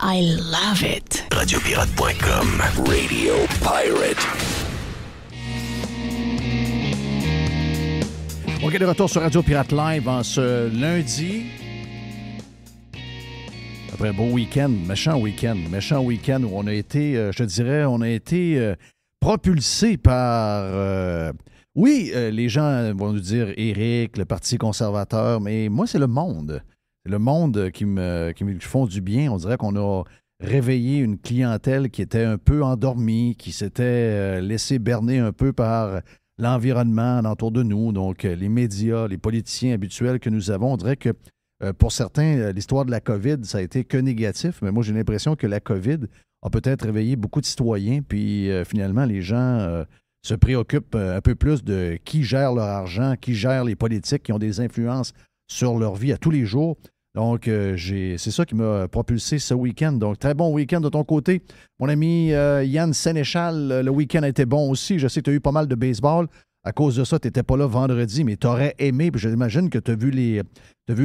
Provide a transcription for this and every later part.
I love it. Radiopirate.com Radio Pirate. OK, de retour sur Radio Pirate Live en ce lundi. Après un beau week-end, méchant week-end, méchant week-end où on a été, euh, je dirais, on a été euh, propulsé par. Euh, oui, les gens vont nous dire Eric, le Parti conservateur, mais moi, c'est le monde le monde qui me, font du bien. On dirait qu'on a réveillé une clientèle qui était un peu endormie, qui s'était euh, laissée berner un peu par l'environnement autour de nous, donc euh, les médias, les politiciens habituels que nous avons. On dirait que euh, pour certains, l'histoire de la COVID, ça a été que négatif, mais moi j'ai l'impression que la COVID a peut-être réveillé beaucoup de citoyens, puis finalement les gens se préoccupent un peu plus de qui gère leur argent, qui gère les politiques, qui ont des influences sur leur vie à tous les jours. Donc, euh, c'est ça qui m'a propulsé ce week-end. Donc, très bon week-end de ton côté. Mon ami euh, Yann Sénéchal, euh, le week-end a été bon aussi. Je sais que tu as eu pas mal de baseball. À cause de ça, tu n'étais pas là vendredi, mais tu aurais aimé. j'imagine que tu as, vu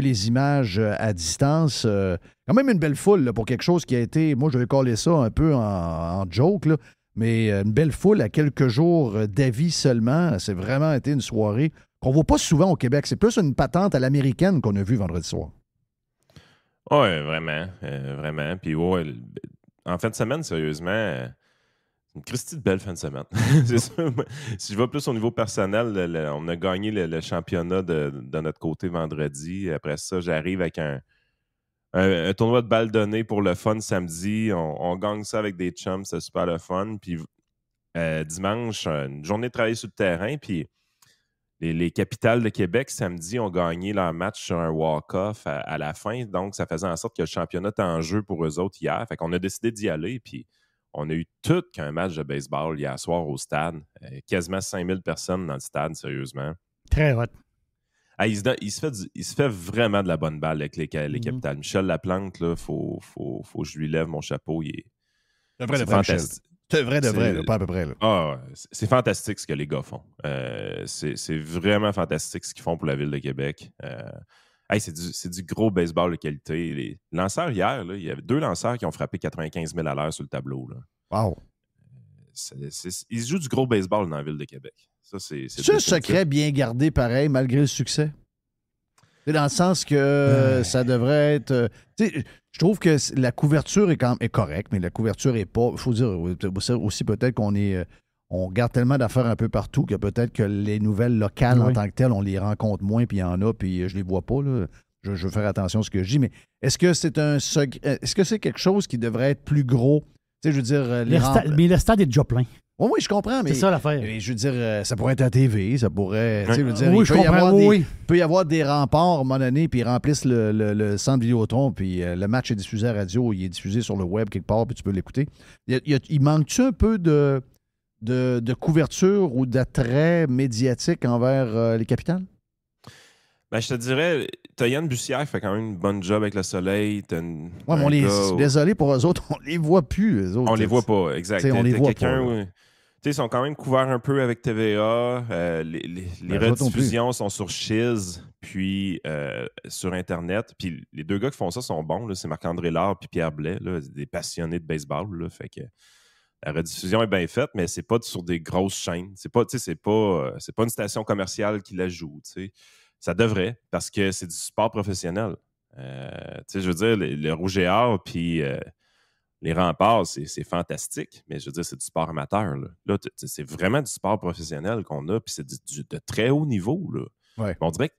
les images à distance. quand même une belle foule pour quelque chose qui a été, moi je vais coller ça un peu en, joke, mais une belle foule à quelques jours d'avis seulement. C'est vraiment été une soirée qu'on ne voit pas souvent au Québec. C'est plus une patente à l'américaine qu'on a vue vendredi soir. Oui, vraiment, euh, vraiment. Puis ouais, en fin de semaine, sérieusement, euh, une Christie de belle fin de semaine. c'est Si je vais plus au niveau personnel, on a gagné le, championnat de, notre côté vendredi. Après ça, j'arrive avec un, un, tournoi de balle données pour le fun samedi. On, gagne ça avec des chums, c'est super le fun. Puis euh, dimanche, une journée de travail sur le terrain. Puis les, Capitales de Québec, samedi, ont gagné leur match sur un walk-off à, la fin. Donc, ça faisait en sorte que le championnat était en jeu pour eux autres hier. Fait qu'on a décidé d'y aller. Puis, on a eu tout qu'un match de baseball hier soir au stade. Euh, quasiment 5000 personnes dans le stade, sérieusement. Très hot. Ah, il, se, fait vraiment de la bonne balle avec les, mhm. Capitales. Michel Laplante, il faut, que je lui lève mon chapeau. Il est fantastique. C'est vrai, de vrai, pas à peu près. Ah, c'est fantastique ce que les gars font. Euh, c'est vraiment fantastique ce qu'ils font pour la ville de Québec. Euh, c'est du, gros baseball de qualité. Les lanceurs hier, il y avait deux lanceurs qui ont frappé 95 000 à l'heure sur le tableau. Là. Wow. ils jouent du gros baseball dans la ville de Québec. Ça, c'est un secret bien gardé pareil, malgré le succès. Dans le sens que ben. ça devrait être. Euh, je trouve que la couverture est quand même correcte, mais la couverture est pas. Il faut dire aussi peut-être qu'on est. Euh, on garde tellement d'affaires un peu partout que peut-être que les nouvelles locales en tant que telles, on les rencontre moins, puis il y en a, puis je les vois pas. Là. Je, veux faire attention à ce que je dis, mais est-ce que c'est un euh, Est-ce que c'est quelque chose qui devrait être plus gros? Tu sais, je veux dire. Euh, les mais le stade est déjà plein. Oui, oui, je comprends, mais. C'est ça l'affaire. Je veux dire, euh, ça pourrait être à TV, ça pourrait. Tu je veux oui, il peut, y avoir des, peut y avoir des remparts à un puis ils remplissent le, centre vidéo centre Vidéotron, puis euh, le match est diffusé à radio, il est diffusé sur le web quelque part, puis tu peux l'écouter. Il, manque-tu un peu de, de, couverture ou d'attrait médiatique envers euh, les capitales? Ben, je te dirais, t'as Bussière fait quand même une bonne job avec le soleil. mais on désolé pour eux autres, on les voit plus. Eux autres, on les voit pas, exact. on les voit ils sont quand même couverts un peu avec TVA. Euh, les, ben, rediffusions sont sur Chiz, puis euh, sur Internet. Puis les deux gars qui font ça sont bons. C'est Marc-André Lard et Pierre Blais, des passionnés de baseball. fait que la rediffusion est bien faite, mais c'est pas sur des grosses chaînes. C'est pas, c'est pas, euh, c'est pas une station commerciale qui la joue. Ça devrait, parce que c'est du sport professionnel. je veux dire, le, le Rouge et Or, puis les remparts, c'est fantastique, mais je veux dire, c'est du sport amateur. Là, c'est vraiment du sport professionnel qu'on a, puis c'est de très haut niveau. Là. On dirait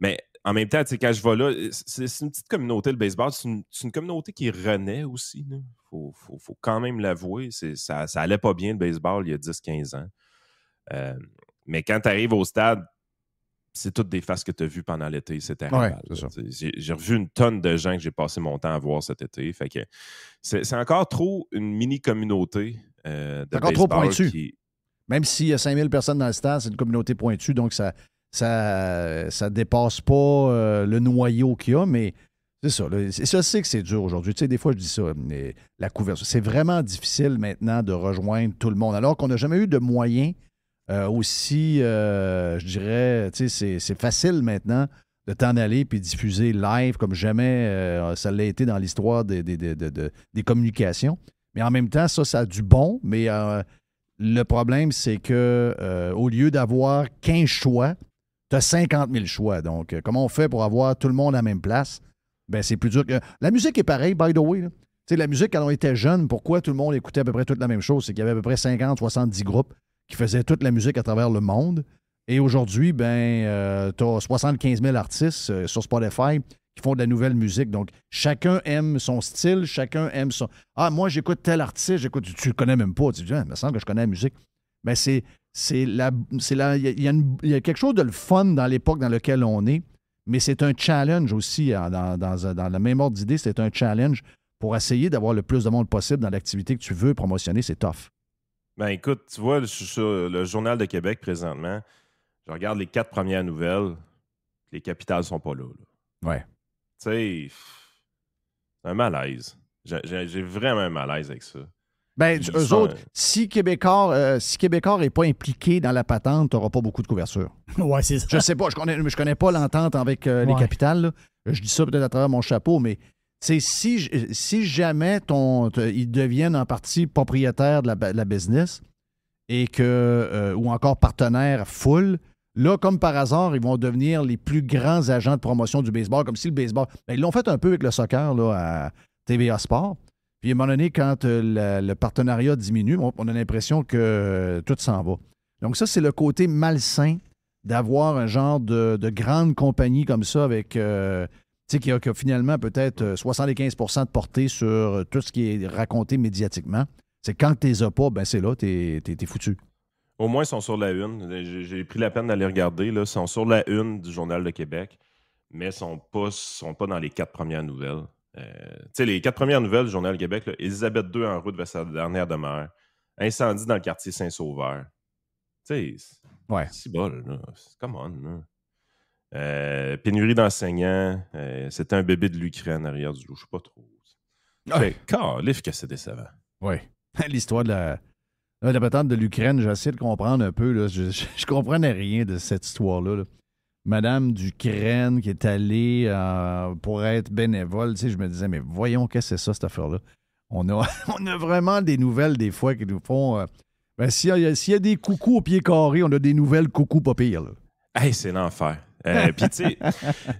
Mais en même temps, quand je vais là, c'est une petite communauté, le baseball. C'est une, communauté qui renaît aussi. Il faut, quand même l'avouer. Ça, ça allait pas bien, le baseball, il y a 10-15 ans. Euh, mais quand tu arrives au stade, c'est toutes des faces que tu as vues pendant l'été, c'était J'ai revu une tonne de gens que j'ai passé mon temps à voir cet été. Fait que c'est encore trop une mini-communauté euh, encore trop pointu. Même s'il y a 5000 personnes dans le stade, c'est une communauté pointue, donc ça ça, ça dépasse pas euh, le noyau qu'il y a, mais c'est ça. c'est ça, c'est que c'est dur aujourd'hui. Tu des fois, je dis ça, la couverture, c'est vraiment difficile maintenant de rejoindre tout le monde, alors qu'on n'a jamais eu de moyens euh, aussi, euh, je dirais, c'est facile maintenant de t'en aller puis diffuser live comme jamais euh, ça l'a été dans l'histoire des, communications. Mais en même temps, ça, ça a du bon, mais le problème, c'est que au lieu d'avoir 15 choix, tu as 50 000 choix. Donc, comment on fait pour avoir tout le monde à la même place? Ben, c'est plus dur que. La musique est pareille, by the way. Tu la musique, quand on était jeune, pourquoi tout le monde écoutait à peu près toute la même chose? C'est qu'il y avait à peu près 50, 70 groupes qui faisait toute la musique à travers le monde. Et aujourd'hui, ben, euh, t'as tu as 75 000 artistes euh, sur Spotify qui font de la nouvelle musique. Donc, chacun aime son style, chacun aime son. Ah, moi, j'écoute tel artiste, j'écoute. Tu, le connais même pas. Tu dis, ah, il me semble que je connais la musique. Mais c'est. C'est la. C'est Il y, a quelque chose de le fun dans l'époque dans laquelle on est, mais c'est un challenge aussi. dans, dans, dans, la même ordre d'idée, c'est un challenge pour essayer d'avoir le plus de monde possible dans l'activité que tu veux promotionner. C'est tough. Ben écoute, tu vois, le Journal de Québec présentement. Je regarde les quatre premières nouvelles. Les capitales sont pas là. Ouais. Tu sais, un malaise. J'ai vraiment un malaise avec ça. Ben, eux autres, si Québécois euh, si Québécois n'est pas impliqué dans la patente, tu n'auras pas beaucoup de couverture. Ouais, c'est ça. Je sais pas, je connais, je connais pas l'entente avec euh, les capitales. Je dis ça peut-être à travers mon chapeau, mais c'est si, si jamais ils deviennent en partie propriétaires de la, business et que, euh, ou encore partenaires full, là, comme par hasard, ils vont devenir les plus grands agents de promotion du baseball, comme si le baseball. Ben, ils l'ont fait un peu avec le soccer là, à TVA Sport. Puis à un moment donné, quand euh, le partenariat diminue, on, a l'impression que euh, tout s'en va. Donc, ça, c'est le côté malsain d'avoir un genre de, de, grande compagnie comme ça avec sais, qui a, finalement peut-être 75 euh, de portée sur euh, tout ce qui est raconté médiatiquement. C'est quand t'es as pas, ben c'est là, t'es es, foutu. Au moins, ils sont sur la une. J'ai pris la peine d'aller regarder. Là. Ils sont sur la une du Journal de Québec, mais ils sont pas, sont pas dans les quatre premières nouvelles. Euh, tu sais, les quatre premières nouvelles du Journal de Québec, Elisabeth II en route vers sa dernière demeure, incendie dans le quartier Saint-Sauveur. Tu sais, ouais. c'est bol, là. Come on, là. Euh, pénurie d'enseignants. Euh, c'était un bébé de l'Ukraine arrière du loup. Je sais pas trop. Ah. quand l'efficacité calif que c'est Oui. L'histoire de la, de patente de l'Ukraine, j'essaie de comprendre un peu. Je, ne comprenais rien de cette histoire-là. Madame d'Ukraine qui est allée euh, pour être bénévole, tu je me disais, mais voyons, qu'est-ce que c'est ça, cette affaire-là? On a, on a vraiment des nouvelles des fois qui nous font. Ben, s'il y, a des coucous au pied carré, on a des nouvelles coucou pas pire. c'est l'enfer. Euh, puis, tu sais,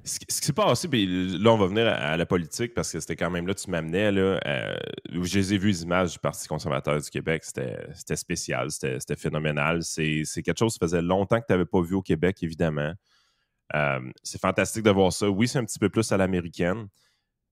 ce, qui s'est passé, puis ben, là, on va venir à, la politique parce que c'était quand même là, tu m'amenais, là, euh, je les les images du Parti conservateur du Québec. C'était spécial, c'était phénoménal. C'est quelque chose qui faisait longtemps que tu n'avais pas vu au Québec, évidemment. Euh, c'est fantastique de voir ça. Oui, c'est un petit peu plus à l'américaine.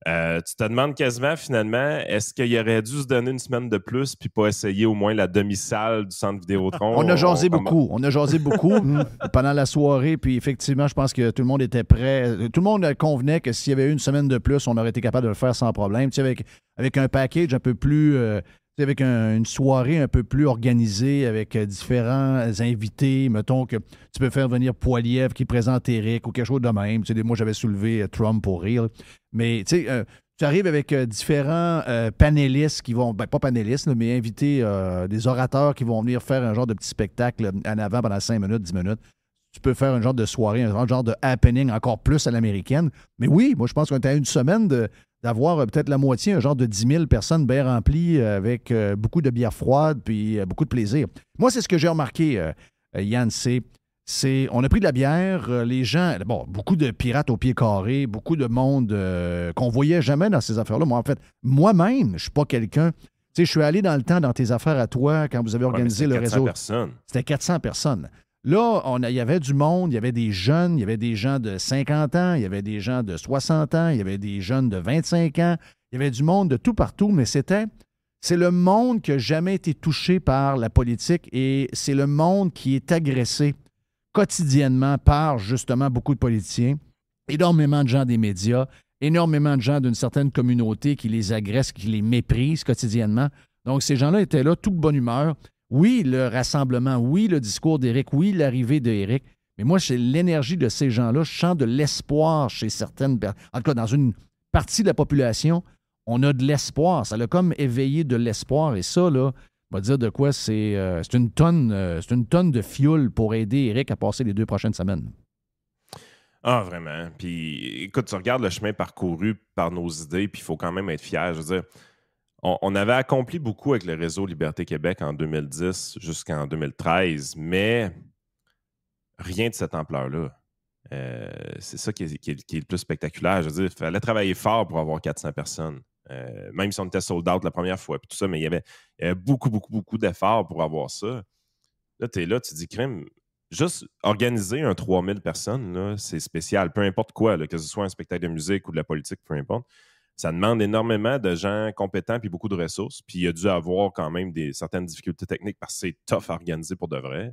Euh, tu te demandes quasiment finalement, est-ce qu'il aurait dû se donner une semaine de plus puis pas essayer au moins la demi-salle du centre Vidéotron? On a jasé beaucoup. On a jasé beaucoup mm. pendant la soirée. Puis effectivement, je pense que tout le monde était prêt. Tout le monde convenait que s'il y avait eu une semaine de plus, on aurait été capable de le faire sans problème. Tu sais, avec, avec un package un peu plus. Euh, avec une soirée un peu plus organisée, avec euh, différents invités, mettons que tu peux faire venir Poiliev qui présente Eric ou quelque chose de même. Tu moi, j'avais soulevé euh, Trump pour rire. Mais tu euh, arrives avec différents panélistes qui vont, ben, pas panélistes, mais invités, des orateurs qui vont venir faire un genre de petit spectacle en avant pendant 5 minutes, 10 minutes. Tu peux faire un genre de soirée, un genre de happening encore plus à l'américaine. Mais oui, moi, je pense qu'on est à une semaine de, d'avoir euh, peut-être la moitié, un genre de 10 000 personnes bien remplies euh, avec euh, beaucoup de bière froide puis beaucoup de plaisir. Moi, c'est ce que j'ai remarqué, Yann, c'est. C'est, on a pris de la bière, les gens, bon, beaucoup de pirates au pied carré, beaucoup de monde qu'on voyait jamais dans ces affaires-là. Moi, en fait, moi-même, je suis pas quelqu'un. Tu sais, je suis allé dans le temps dans tes affaires à toi quand vous avez organisé le réseau. C'était 400 personnes. C'était 400 personnes. Là, on il y avait du monde, il y avait des jeunes, il y avait des gens de 50 ans, il y avait des gens de 60 ans, il y avait des jeunes de 25 ans, il y avait du monde de tout partout, mais c'était c'est le monde qui n'a jamais été touché par la politique et c'est le monde qui est agressé quotidiennement par justement beaucoup de politiciens, énormément de gens des médias, énormément de gens d'une certaine communauté qui les agressent, qui les méprisent quotidiennement. Donc ces gens-là étaient là, tout de bonne humeur. Oui, le rassemblement, oui, le discours d'Éric, oui, l'arrivée d'Éric, mais moi, c'est l'énergie de ces gens-là. Je sens de l'espoir chez certaines personnes. En tout cas, dans une partie de la population, on a de l'espoir. Ça l'a comme éveillé de l'espoir. Et ça, là, on va dire de quoi c'est euh, une tonne euh, c'est une tonne de fioul pour aider Éric à passer les deux prochaines semaines. Ah, vraiment. Puis écoute, tu regardes le chemin parcouru par nos idées, puis il faut quand même être fier. Je veux dire, on, avait accompli beaucoup avec le réseau Liberté Québec en 2010 jusqu'en 2013, mais rien de cette ampleur-là. Euh, c'est ça qui est, le plus spectaculaire. Je veux dire, il fallait travailler fort pour avoir 400 personnes. Euh, même si on était sold out la première fois, tout ça, mais il y avait, beaucoup, beaucoup, beaucoup d'efforts pour avoir ça. Là, tu es là, tu te dis, crime, juste organiser un 3000 personnes, c'est spécial, peu importe quoi, que ce soit un spectacle de musique ou de la politique, peu importe ça demande énormément de gens compétents puis beaucoup de ressources. Puis il a dû avoir quand même des, certaines difficultés techniques parce que c'est tough à organiser pour de vrai.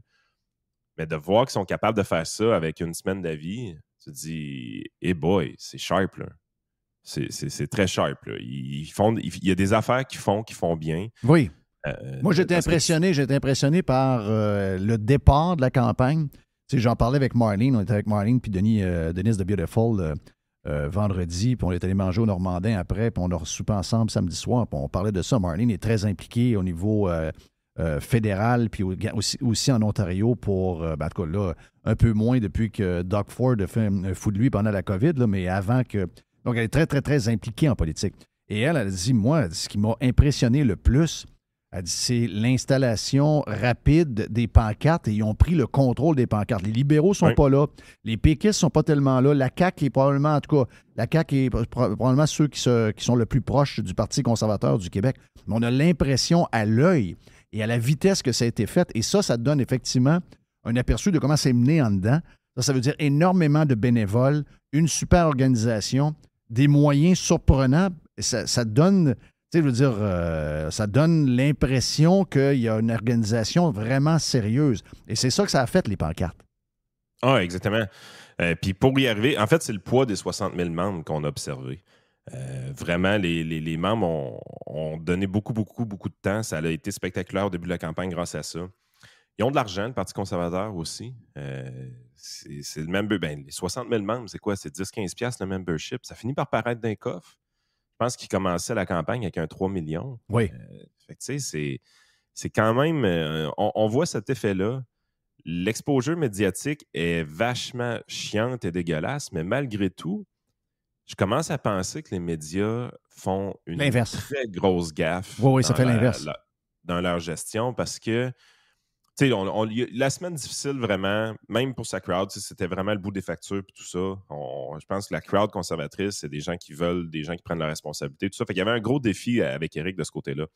Mais de voir qu'ils sont capables de faire ça avec une semaine d'avis, tu te dis, hey boy, c'est sharp là. C'est très sharp. Là. Ils font, il y a des affaires qui font qui font bien. Oui. Euh, Moi, j'étais impressionné, j'étais impressionné par euh, le départ de la campagne. J'en parlais avec Marlene, on était avec Marlene puis Denis, euh, Denise de Beautiful euh, vendredi, puis on est allé manger au Normandin après, puis on a soupé ensemble samedi soir, puis on parlait de ça. Marlene est très impliquée au niveau euh, euh, fédéral, puis aussi, en Ontario pour, ben, en tout cas, là, un peu moins depuis que Doc Ford a fait un fou de lui pendant la COVID, mais avant que. Donc, elle est très, très, très impliquée en politique. Et elle, elle a dit Moi, ce qui m'a impressionné le plus, c'est l'installation rapide des pancartes et ils ont pris le contrôle des pancartes. Les libéraux sont pas là. Les péquistes sont pas tellement là. La CAQ est probablement, en tout cas, la CAQ est probablement ceux qui, sont le plus proches du Parti conservateur du Québec. Mais on a l'impression à l'œil et à la vitesse que ça a été fait. Et ça, ça donne effectivement un aperçu de comment c'est mené en dedans. Ça, ça veut dire énormément de bénévoles, une super organisation, des moyens surprenants. Ça, ça donne tu je veux dire, euh, ça donne l'impression qu'il y a une organisation vraiment sérieuse. Et c'est ça que ça a fait, les pancartes. Ah, exactement. Euh, puis pour y arriver, en fait, c'est le poids des 60 000 membres qu'on a observé. Euh, vraiment, les, membres ont, donné beaucoup, beaucoup, beaucoup de temps. Ça a été spectaculaire au début de la campagne grâce à ça. Ils ont de l'argent, le Parti conservateur aussi. c'est le même. Ben, les 60 000 membres, c'est quoi? C'est 10-15$ le membership. Ça finit par paraître d'un coffre. Je pense qu'il commençait la campagne avec un 3 millions. Oui. Euh, c'est quand même. Euh, on, voit cet effet-là. L'exposure médiatique est vachement chiante et dégueulasse, mais malgré tout, je commence à penser que les médias font une très grosse gaffe. Dans leur gestion parce que on, on, la semaine difficile, vraiment, même pour sa crowd, c'était vraiment le bout des factures et tout ça. je pense que la crowd conservatrice, c'est des gens qui veulent, des gens qui prennent la responsabilité, tout ça. Fait qu'il y avait un gros défi euh, avec Eric de ce côté-là.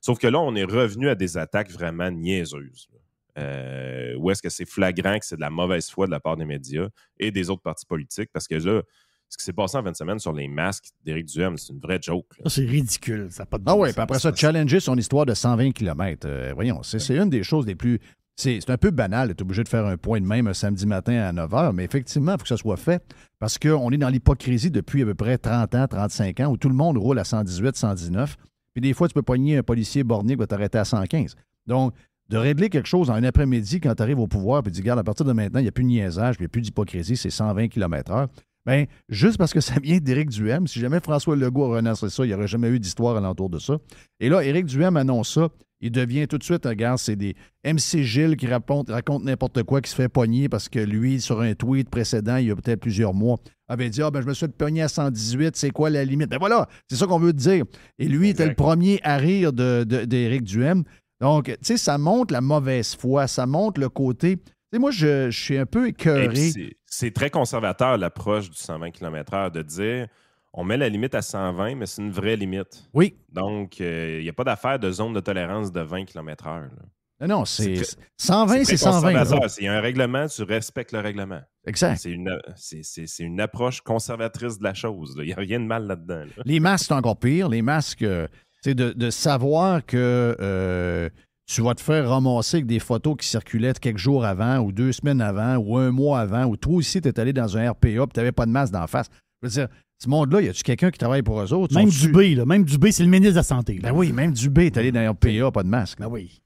Sauf que là, on est revenu à des attaques vraiment niaiseuses. Euh, où est-ce que c'est flagrant que c'est de la mauvaise foi de la part des médias et des autres partis politiques? Parce que là, ce qui s'est passé en 20 semaines sur les masques d'Éric Duhem, c'est une vraie joke. C'est ridicule. Ça pas de ah oui, puis après ça, challenger son histoire de 120 km. Euh, voyons, c'est une des choses les plus. C'est un peu banal d'être obligé de faire un point de même un samedi matin à 9 h, mais effectivement, il faut que ça soit fait parce qu'on est dans l'hypocrisie depuis à peu près 30 ans, 35 ans où tout le monde roule à 118, 119. Puis des fois, tu peux poigner un policier borné qui va t'arrêter à 115. Donc, de régler quelque chose en un après-midi quand tu arrives au pouvoir, puis tu dis, regarde, à partir de maintenant, il n'y a plus de niaisage, il n'y a plus d'hypocrisie, c'est 120 km/h. Bien, juste parce que ça vient d'Éric Duhem, si jamais François Legault renonçait ça, il n'y aurait jamais eu d'histoire alentour de ça. Et là, Éric Duhem annonce ça. Il devient tout de suite, regarde, c'est des MC Gilles qui racontent raconte n'importe quoi, qui se fait pogner parce que lui, sur un tweet précédent, il y a peut-être plusieurs mois, avait dit Ah, ben, je me suis fait pogner à 118, c'est quoi la limite Ben voilà, c'est ça qu'on veut dire. Et lui était le premier à rire d'Éric de, Duhem. Donc, tu sais, ça montre la mauvaise foi, ça montre le côté. Tu sais, moi, je, je, suis un peu écœuré c'est très conservateur l'approche du 120 km/h de dire on met la limite à 120, mais c'est une vraie limite. Oui. Donc, euh, il y n'y a pas d'affaire de zone de tolérance de 20 km/h. Non, non, c'est 120, c'est 120. S'il y a un règlement, tu respectes le règlement. Exact. C'est une, approche conservatrice de la chose. Il n'y a rien de mal là-dedans. Les masques, c'est encore pire. Les masques, c'est euh, de, de, savoir que euh, tu vas te faire ramasser avec des photos qui circulaient quelques jours avant, ou deux semaines avant, ou un mois avant, ou toi aussi, tu es allé dans un RPA et tu n'avais pas de masque d'en face. Je veux dire, ce monde-là, y a-tu quelqu'un qui travaille pour eux autres? Même Dubé, là. Même Dubé, c'est le ministre de la Santé. Ben oui, même Dubé est allé dans un RPA, ben- pas de masque. Ben oui.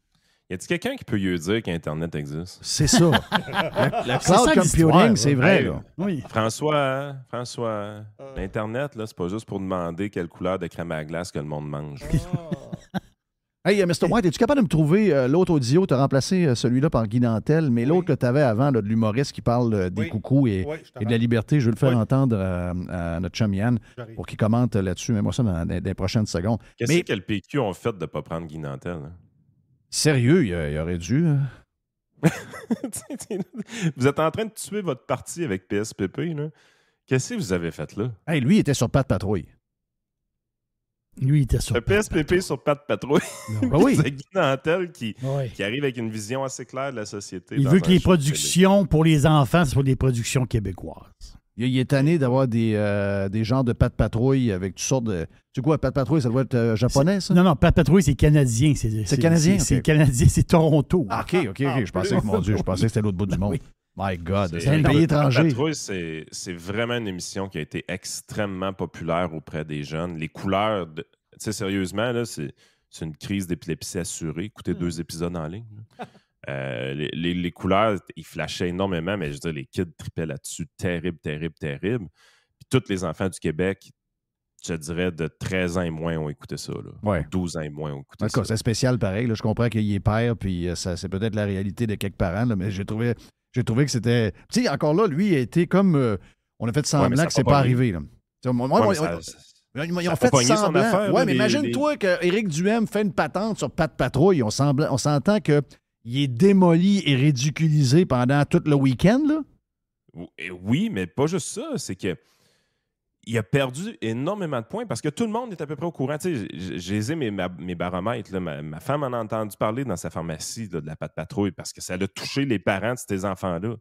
Y a t quelqu'un qui peut lui dire qu'Internet existe? C'est ça. la, cloud computing, c'est vrai. Oui. François, François, Internet, euh. l'Internet, là, c'est pas juste pour demander quelle couleur de crème à glace que le monde mange. Oh. Hey, euh, Mr. White, es-tu capable de me trouver euh, l'autre audio? Tu as remplacé euh, celui-là par Guy Nantel, mais l'autre que tu avais avant, de l'humoriste qui parle des coucous et, de la liberté, je vais le faire entendre à notre chum Yann pour qu'il commente là-dessus. Mais moi, ça, dans, les prochaines secondes. Qu'est-ce que le PQ ont fait de ne pas prendre Guy Nantel? Hein? Sérieux, il, aurait dû. Hein? vous êtes en train de tuer votre parti avec PSPP. Qu'est-ce que vous avez fait là? Hey, lui, il était sur de Patrouille. Lui, il était sur Le PSPP sur Pat Patrouille. Ben oui. c'est Guy Nantel qui, qui, arrive avec une vision assez claire de la société. Il veut que les productions pour les enfants soient des productions québécoises. Il, est tanné d'avoir des, euh, gens des genres de Pat Patrouille avec toutes sortes de. Tu quoi, Pat Patrouille, ça doit être euh, japonais, ça? Non, non, Pat Patrouille, c'est canadien. C'est canadien? C'est canadien, c'est Toronto. Ah, OK, OK, OK. Je pensais ah, que, mon Dieu, je pensais c'était l'autre bout du monde. My God, c'est un pays étranger. c'est vraiment une émission qui a été extrêmement populaire auprès des jeunes. Les couleurs, tu sais, sérieusement, c'est une crise d'épilepsie assurée. Écoutez hmm. deux épisodes en ligne. Euh, les, couleurs, ils flashaient énormément, mais je veux dire, les kids tripaient là-dessus. Terrible, terrible, terrible. Puis tous les enfants du Québec, je dirais, de 13 ans et moins ont écouté ça. Là. 12 ans et moins ont écouté en ça. C'est spécial pareil. Je comprends qu'il y ait père, puis c'est peut-être la réalité de quelques parents, mais j'ai trouvé j'ai trouvé que c'était. Tu sais, encore là, lui, il a été comme. Euh, on a fait semblant que c'est pas, pas arrivé. Là. Moi, fait semblant. mais imagine-toi qu'Éric Duhem fait une patente sur Pat Patrouille. On, on s'entend qu'il est démoli et ridiculisé pendant tout le week-end. Oui, mais pas juste ça. C'est que il a perdu énormément de points parce que tout le monde est à peu près au courant. J'ai mes, mes baromètres. Ma, femme en a entendu parler dans sa pharmacie de la patte patrouille parce que ça a touché les parents de ces enfants-là.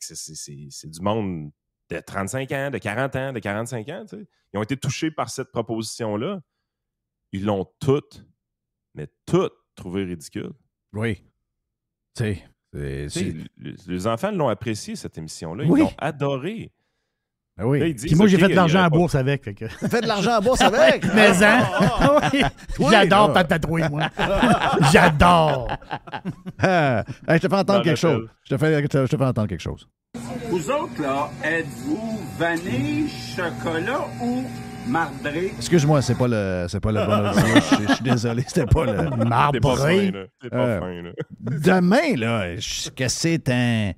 C'est du monde de 35 ans, de 40 ans, de 45 ans. Ils ont été touchés par cette proposition-là. Ils l'ont toutes, mais toutes trouvé ridicule. Oui. les enfants l'ont apprécié, cette émission-là. Ils l'ont adorée. Ben oui. Puis moi, j'ai fait de l'argent à bourse avec. Fait que... de l'argent à bourse avec? Mais ah, hein? Ah, ah, J'adore oui. J'adore moi. J'adore. je te fais entendre quelque chose. Je te, fais, entendre quelque chose. Vous autres, là, êtes-vous vanille, chocolat ou marbré? Excuse-moi, c'est pas le, c'est pas le bon je, suis désolé, c'était pas le marbré. C'est pas euh, fin, là. Demain, là, je, que c'est un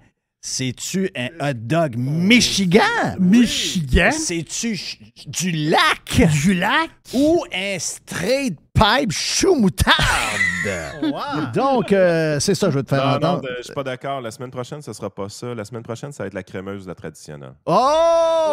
c'est-tu un hot dog Michigan? Michigan? C'est-tu du lac? Du lac? Ou un straight pipe chou moutarde. Oh, Donc, euh, c'est ça, je veux te faire entendre. Non, euh, je suis pas d'accord. La semaine prochaine, ce sera pas ça. La semaine prochaine, ça va être la crémeuse, de la traditionnelle. Oh!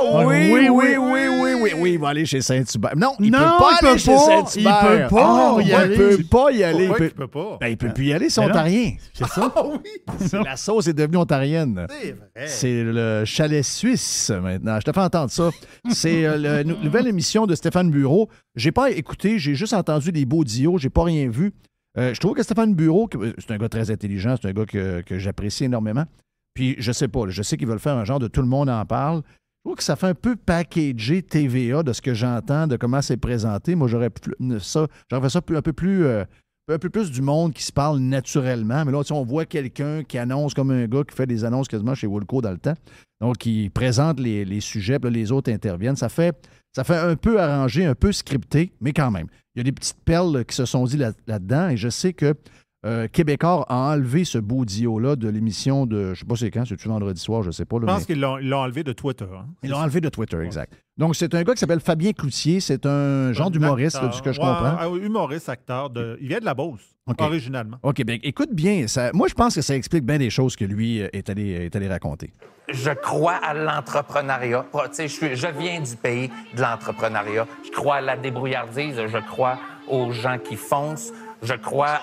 oh oui, oui, oui, oui, oui, oui. Il va aller chez Saint-Hubert. Non, il peut pas aller chez Saint-Hubert. Il peut pas y ah, aller. Ah, il peut pas y aller. il peut, pas? Ben, il peut plus y aller, c'est ontarien. C'est ça? Ah, la sauce est devenue ontarienne. C'est C'est le chalet suisse, maintenant. Je te fais entendre ça. c'est euh, la nouvelle émission de Stéphane Bureau. J'ai pas écouté, j'ai juste entendu des des beaux dios, j'ai pas rien vu. Euh, je trouve que Stéphane Bureau, euh, c'est un gars très intelligent, c'est un gars que, j'apprécie énormément. Puis je sais pas, je sais qu'ils veulent faire un genre de tout le monde en parle. Je trouve que ça fait un peu packager TVA de ce que j'entends, de comment c'est présenté. Moi, j'aurais ça, j'aurais fait ça un peu plus euh, un peu plus du monde qui se parle naturellement. Mais là, on voit quelqu'un qui annonce comme un gars qui fait des annonces quasiment chez Woolco dans le temps. Donc, qui présente les, sujets, puis là, les autres interviennent. Ça fait, ça fait un peu arrangé, un peu scripté, mais quand même. Il y a des petites perles qui se sont dites là-dedans. et je sais que euh, Québécois a enlevé ce beau là de l'émission de. Je sais pas c'est quand, c'est-tu vendredi soir, je sais pas. je pense qu'ils l'ont, enlevé de Twitter. il Ils l'ont enlevé de Twitter, hein. exact. Donc, c'est un gars qui s'appelle Fabien Cloutier. C'est un genre d'humoriste, du ce que je comprends. humoriste, acteur. De... Il vient de la Beauce, originalement. OK, bien, écoute bien. Moi, je pense que ça explique bien des choses que lui euh, est allé, allé raconter. Je crois à l'entrepreneuriat. Oh, je, je viens du pays de l'entrepreneuriat. Je crois à la débrouillardise. Je crois aux gens qui foncent je crois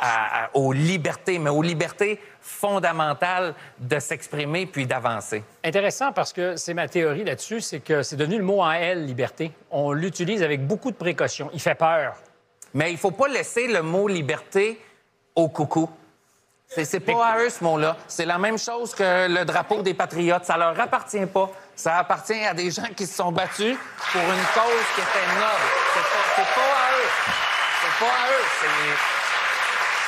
aux libertés, mais aux libertés fondamentales de s'exprimer puis d'avancer. Intéressant parce que c'est ma théorie là-dessus, c'est que c'est devenu le mot en elle, liberté. On l'utilise avec beaucoup de précautions. Il fait peur. Mais il faut pas laisser le mot liberté au coucou. C'est pas à eux, ce mot-là. C'est la même chose que le drapeau des patriotes. Ça leur appartient pas. Ça appartient à des gens qui se sont battus pour une cause qui était noble. C'est pas, pas à eux. C'est pas à eux. C'est...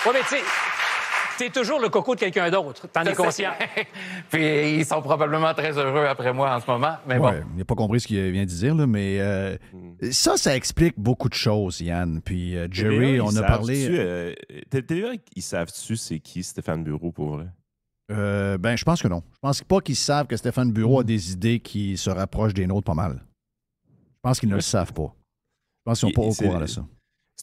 Oui, mais tu sais, T'es toujours le coco de quelqu'un d'autre. T'en es conscient. Puis ils sont probablement très heureux après moi en ce moment. Mais bon. il n'a pas compris ce qu'il vient de dire, là, mais euh, ça, ça explique beaucoup de choses, Yann. Puis euh, eh Jerry, on a parlé. Euh, t'es sûr qu'ils savent-tu c'est qui Stéphane Bureau pour vrai? ben, je pense que non. Je pense pas qu'ils savent que Stéphane Bureau a des idées qui se rapprochent des nôtres pas mal. Je pense qu'ils ne le savent pas. Je pense qu'ils sont pas au courant de ça.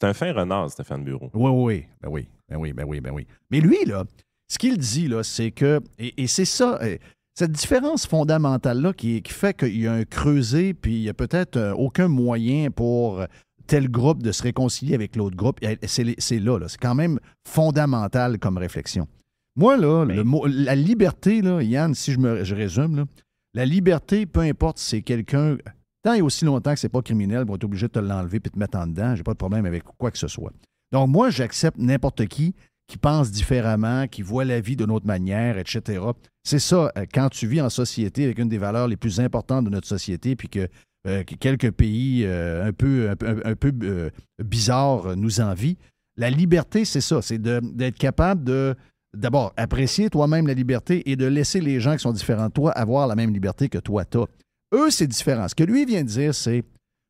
C'est un fin renard, Stéphane Bureau. Oui, oui, ben oui. Ben oui, ben oui, ben oui. Mais lui, là, ce qu'il dit, là, c'est que. Et, c'est ça. Eh, cette différence fondamentale-là qui, fait qu'il y a un creuset, puis il n'y a peut-être euh, aucun moyen pour tel groupe de se réconcilier avec l'autre groupe, c'est là, là. c'est quand même fondamental comme réflexion. Moi, là, la liberté, là, Yann, si je, me, je résume, là, la liberté, peu importe si c'est quelqu'un Tant et aussi longtemps que n'est pas criminel, on est obligé de te l'enlever et de te mettre en dedans. n'ai pas de problème avec quoi que ce soit. Donc, moi, j'accepte n'importe qui qui pense différemment, qui voit la vie d'une autre manière, etc. C'est ça, euh, quand tu vis en société avec une des valeurs les plus importantes de notre société, puis que euh, quelques pays euh, un peu, un, bizarres nous envient, la liberté, c'est ça, c'est d'être capable de, d'abord, apprécier toi-même la liberté et de laisser les gens qui sont différents de toi avoir la même liberté que toi, toi eux, c'est différent. Ce que lui vient de dire, c'est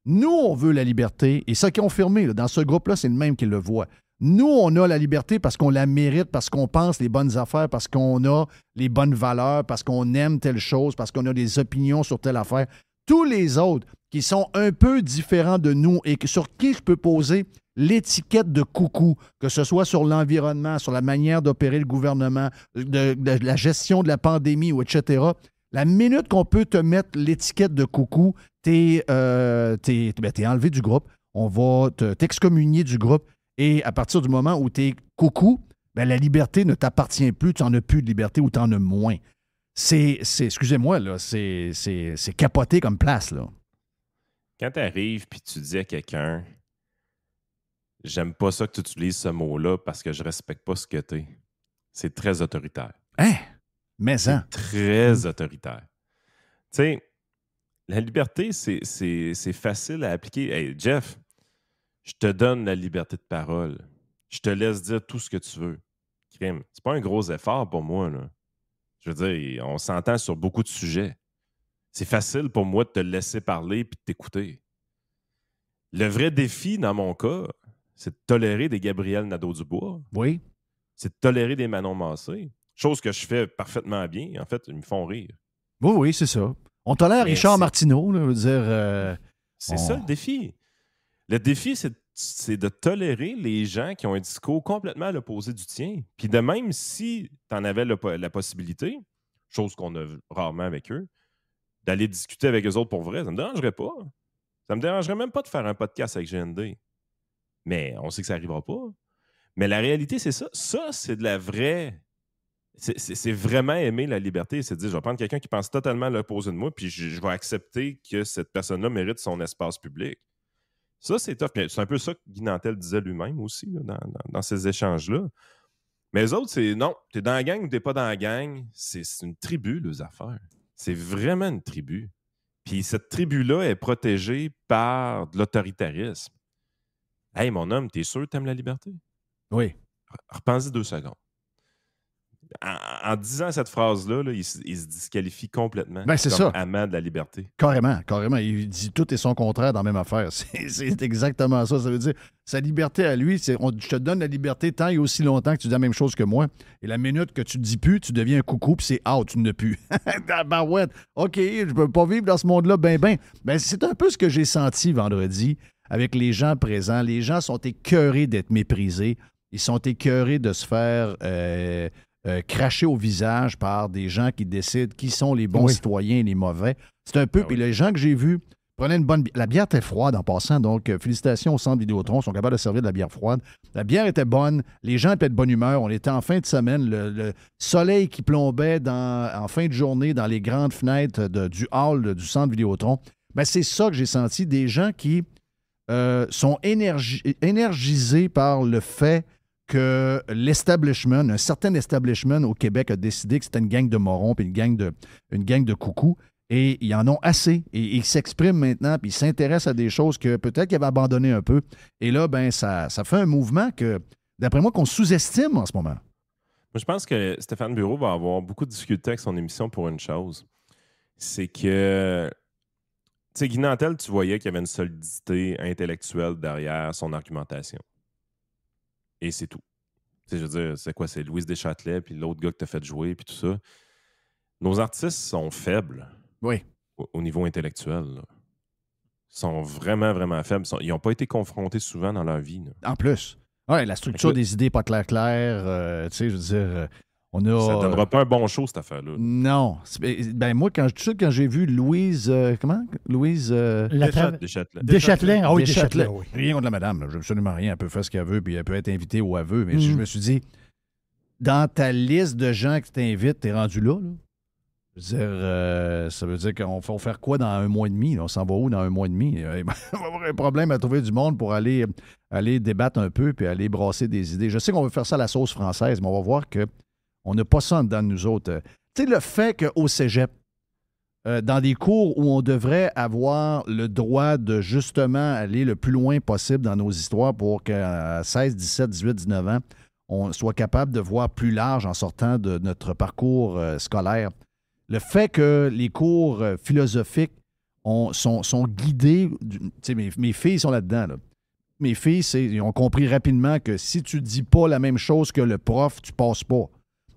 nous, on veut la liberté. Et ça qui dans ce groupe-là, c'est le même qui le voit. Nous, on a la liberté parce qu'on la mérite, parce qu'on pense les bonnes affaires, parce qu'on a les bonnes valeurs, parce qu'on aime telle chose, parce qu'on a des opinions sur telle affaire. Tous les autres qui sont un peu différents de nous et sur qui je peux poser l'étiquette de coucou, que ce soit sur l'environnement, sur la manière d'opérer le gouvernement, de, la gestion de la pandémie, ou etc., la minute qu'on peut te mettre l'étiquette de coucou, t'es euh, ben, enlevé du groupe. On va t'excommunier du groupe. Et à partir du moment où t'es coucou, ben, la liberté ne t'appartient plus. Tu n'en as plus de liberté ou tu en as moins. C'est, excusez-moi, c'est, c'est capoté comme place, là. Quand tu arrives puis tu dis à quelqu'un, j'aime pas ça que tu utilises ce mot-là parce que je respecte pas ce que t'es, c'est très autoritaire. Hein? Mais ça. Hein? Très autoritaire. Tu sais, la liberté, c'est facile à appliquer. Hey, Jeff, je te donne la liberté de parole. Je te laisse dire tout ce que tu veux. c'est pas un gros effort pour moi. Là. Je veux dire, on s'entend sur beaucoup de sujets. C'est facile pour moi de te laisser parler puis de t'écouter. Le vrai défi, dans mon cas, c'est de tolérer des Gabriel Nadeau-Dubois. Oui. C'est de tolérer des Manon Massé. Chose que je fais parfaitement bien. En fait, ils me font rire. Oui, oui, c'est ça. On tolère Richard Martineau, dire. Euh, c'est ça le défi. Le défi, c'est de tolérer les gens qui ont un discours complètement à l'opposé du tien. Puis de même si tu en avais la possibilité, chose qu'on a rarement avec eux, d'aller discuter avec eux autres pour vrai, ça me dérangerait pas. Ça me dérangerait même pas de faire un podcast avec GND. Mais on sait que ça n'arrivera pas. Mais la réalité, c'est ça. Ça, c'est de la vraie c'est vraiment aimer la liberté C'est dire je vais prendre quelqu'un qui pense totalement à l'opposé de moi, puis je, vais accepter que cette personne-là mérite son espace public. Ça, c'est tough. C'est un peu ça que Guy Nantel disait lui-même aussi dans, ces échanges-là. Mais les autres, c'est non, t'es dans la gang ou t'es pas dans la gang. C'est une tribu, les affaires. C'est vraiment une tribu. Puis cette tribu-là est protégée par de l'autoritarisme. Hey, mon homme, t'es sûr que t'aimes la liberté? Oui. repensez deux secondes en, disant cette phrase-là, il, se disqualifie complètement ben, c'est comme ça. amant de la liberté. Carrément, carrément. Il dit tout et son contraire dans la même affaire. C'est, exactement ça. Ça veut dire, sa liberté à lui, c'est je te donne la liberté tant et aussi longtemps que tu dis la même chose que moi. Et la minute que tu dis plus, tu deviens un coucou, puis c'est out, tu ne plus. ouais, OK, je peux pas vivre dans ce monde-là, ben ben. Ben c'est un peu ce que j'ai senti vendredi avec les gens présents. Les gens sont écœurés d'être méprisés. Ils sont écœurés de se faire... Euh, euh, cracher craché au visage par des gens qui décident qui sont les bons citoyens et les mauvais. C'est un peu. Ben puis les gens que j'ai vus prenaient une bonne La bière était froide en passant, donc euh, félicitations au centre Vidéotron, ils sont capables de servir de la bière froide. La bière était bonne, les gens étaient de bonne humeur, on était en fin de semaine, le, soleil qui plombait dans, en fin de journée dans les grandes fenêtres du hall du centre Vidéotron. Ben, c'est ça que j'ai senti, des gens qui euh, sont énergisés par le fait que l'establishment, un certain establishment au Québec a décidé que c'était une gang de morons puis une gang de, une gang de coucous. Et ils en ont assez. Et ils s'expriment maintenant, puis ils s'intéressent à des choses que peut-être qu'ils avaient abandonnées un peu. Et là, ben, ça, fait un mouvement que, d'après moi, qu'on sous-estime en ce moment. Moi, je pense que Stéphane Bureau va avoir beaucoup de difficultés avec son émission pour une chose. C'est que tu sais, Guy tu voyais qu'il y avait une solidité intellectuelle derrière son argumentation et c'est tout. je veux dire, c'est quoi? C'est Louise Deschâtelet, puis l'autre gars que tu fait jouer, puis tout ça. Nos artistes sont faibles. Oui. Au, niveau intellectuel. Ils sont vraiment, vraiment faibles. Ils n'ont pas été confrontés souvent dans leur vie. En plus. Ouais, la structure des idées pas clair claire euh, tu sais, je veux dire, euh, ça ne donnera euh, pas un bon show, cette affaire-là. Non. Ben, moi, quand, tout quand j'ai vu Louise. Euh, comment Louise. Euh, Ah oui, de Rien contre la madame. Là. Absolument rien. Elle peut faire ce qu'elle veut, puis elle peut être invitée où elle veut. Mais mm. je me suis dit, dans ta liste de gens qui tu t'es rendu là. Euh, ça veut dire qu'on va faire quoi dans un mois et demi? On s'en va où dans un mois et demi? On va avoir un problème à trouver du monde pour aller, aller débattre un peu puis aller brasser des idées. Je sais qu'on veut faire ça à la sauce française, mais on va voir que on n'a pas ça en dedans nous autres. Tu sais, le fait qu'au cégep, euh, dans des cours où on devrait avoir le droit de justement aller le plus loin possible dans nos histoires pour qu'à 16, 17, 18, 19 ans, on soit capable de voir plus large en sortant de notre parcours euh, scolaire. Le fait que les cours euh, philosophiques sont, sont, guidés, mes, mes filles sont là-dedans. Mes filles, ils ont compris rapidement que si tu dis pas la même chose que le prof, tu passes pas.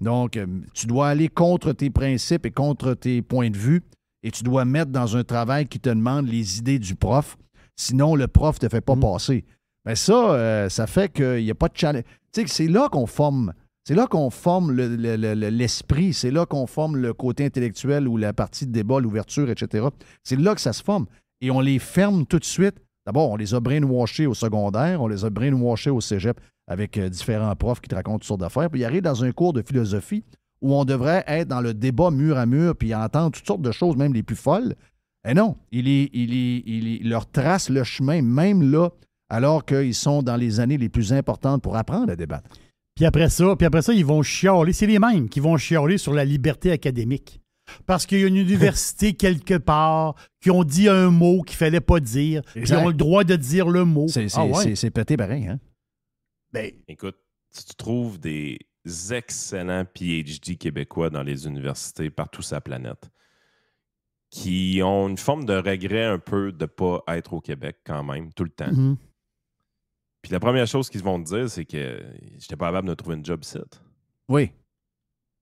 Donc, euh, tu dois aller contre tes principes et contre tes points de vue et tu dois mettre dans un travail qui te demande les idées du prof. Sinon, le prof ne te fait pas mm. passer. Mais ben ça, euh, ça fait qu'il n'y a pas de challenge. Tu sais, c'est là qu'on forme. C'est là qu'on forme l'esprit, c'est là qu'on forme le côté intellectuel ou la partie de débat, l'ouverture, etc. C'est là que ça se forme. Et on les ferme tout de suite. D'abord, on les a brainwashés au secondaire, on les a brainwashés au cégep avec euh, différents profs qui te racontent toutes sortes d'affaires. Puis il arrive dans un cours de philosophie où on devrait être dans le débat mur à mur puis entendre toutes sortes de choses, même les plus folles. Et eh non, il, il, leur trace le chemin, même là, alors qu'ils sont dans les années les plus importantes pour apprendre à débattre. Puis après ça, puis après ça, ils vont chialer. C'est les mêmes qui vont chialer sur la liberté académique. Parce qu'il y a une université quelque part qui ont dit un mot qu'il fallait pas dire, puis ils ont le droit de dire le mot. C'est ah pété pareil, hein? Ben, Écoute, tu trouves des excellents PhD québécois dans les universités partout sa planète qui ont une forme de regret un peu de ne pas être au Québec quand même, tout le temps. Mm-hmm. Puis la première chose qu'ils vont te dire, c'est que j'étais pas capable de trouver une job site. Oui.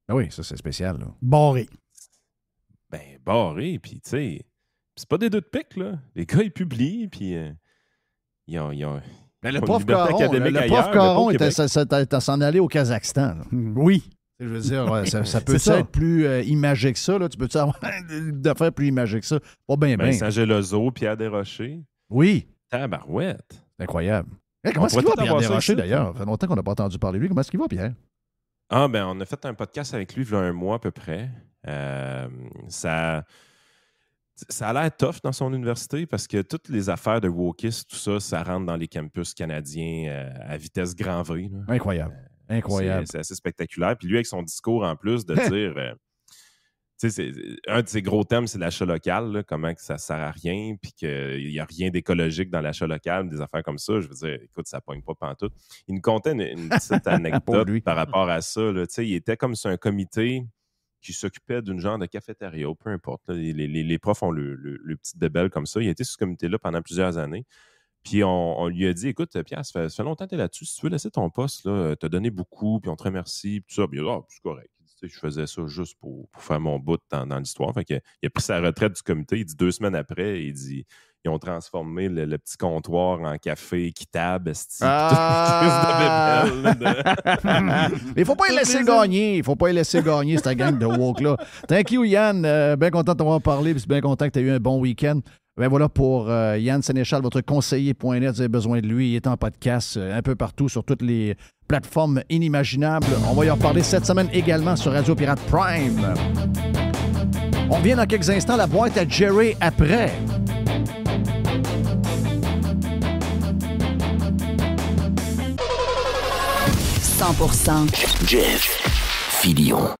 Ah oui, ça c'est spécial. Là. Ben, barré, puis tu sais, c'est pas des deux de pique, là. Les gars, ils publient, puis euh, ils, ont, ils, ont, ben, le prof Caron, le, prof était, à s'en aller au Kazakhstan. Oui. Je veux dire, ça, peut être plus euh, imagé que ça. Là. Tu peux tu avoir d'affaires plus imagées que ça. Pas bien, ben, bien. saint Gelozo, Pierre Desrochers. Oui. Tabarouette. incroyable. Eh, comment est-ce qu'il va, Pierre Desrochers, d'ailleurs? Ça fait longtemps qu'on n'a pas entendu parler de lui. Comment est-ce qu'il va, Pierre? Ah, ben, on a fait un podcast avec lui il y a un mois à peu près. Euh, ça ça a l'air tough dans son université parce que toutes les affaires de Wokis, tout ça, ça rentre dans les campus canadiens euh, à vitesse grand V. Incroyable. Euh, Incroyable. C'est assez spectaculaire. Puis lui, avec son discours en plus, de hein? dire. Euh, c'est. un de ses gros thèmes, c'est l'achat local, comment que ça sert à rien, puis qu'il n'y a rien d'écologique dans l'achat local, des affaires comme ça. Je veux dire, écoute, ça pogne pas pantoute. Il nous contait une, petite anecdote par rapport à ça. il était comme sur un comité qui s'occupait d'une genre de cafétéria, peu importe. les, les, profs ont le, le, petit débelle comme ça. Il était sur ce comité-là pendant plusieurs années. Puis on, lui a dit Écoute, Pierre, ça fait, longtemps que tu es là-dessus. Si tu veux laisser ton poste, euh, tu as donné beaucoup, puis on te remercie, puis tout ça. oh, c'est correct. Tu sais, je faisais ça juste pour, faire mon bout dans, l'histoire. Fait que, il a pris sa retraite du comité. Il dit deux semaines après, il dit ils ont transformé le, petit comptoir en café équitable. Il ne faut pas y laisser gagner. Il faut pas y laisser gagner, cette gang de woke-là. Thank you, Yann. Euh, bien content de t'avoir parlé. bien content que tu aies eu un bon week-end. Ben voilà pour euh, Yann Sénéchal, votre conseiller.net. Vous avez besoin de lui. Il est en podcast euh, un peu partout sur toutes les plateformes inimaginables. On va y en parler cette semaine également sur Radio Pirate Prime. On vient dans quelques instants la boîte à Jerry après. 100% Jeff Filion.